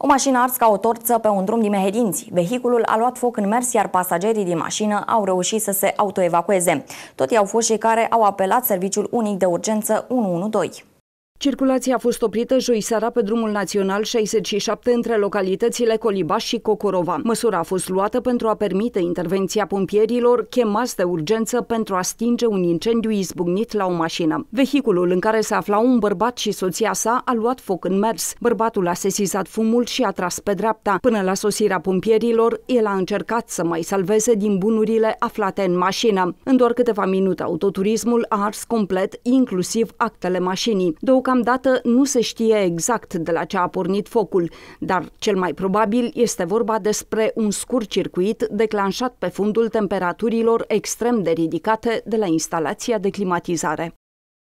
O mașină ars ca o torță pe un drum din Mehedinți. Vehiculul a luat foc în mers, iar pasagerii din mașină au reușit să se autoevacueze. Tot i-au fost cei care au apelat serviciul unic de urgență 112. Circulația a fost oprită joi seara pe drumul național 67 între localitățile Colibaș și Cocorova. Măsura a fost luată pentru a permite intervenția pompierilor chemați de urgență pentru a stinge un incendiu izbucnit la o mașină. Vehiculul în care se afla un bărbat și soția sa a luat foc în mers. Bărbatul a sesizat fumul și a tras pe dreapta. Până la sosirea pompierilor, el a încercat să mai salveze din bunurile aflate în mașină. În doar câteva minute, autoturismul a ars complet, inclusiv actele mașinii. Două Deocamdată nu se știe exact de la ce a pornit focul, dar cel mai probabil este vorba despre un scurt circuit declanșat pe fundul temperaturilor extrem de ridicate de la instalația de climatizare.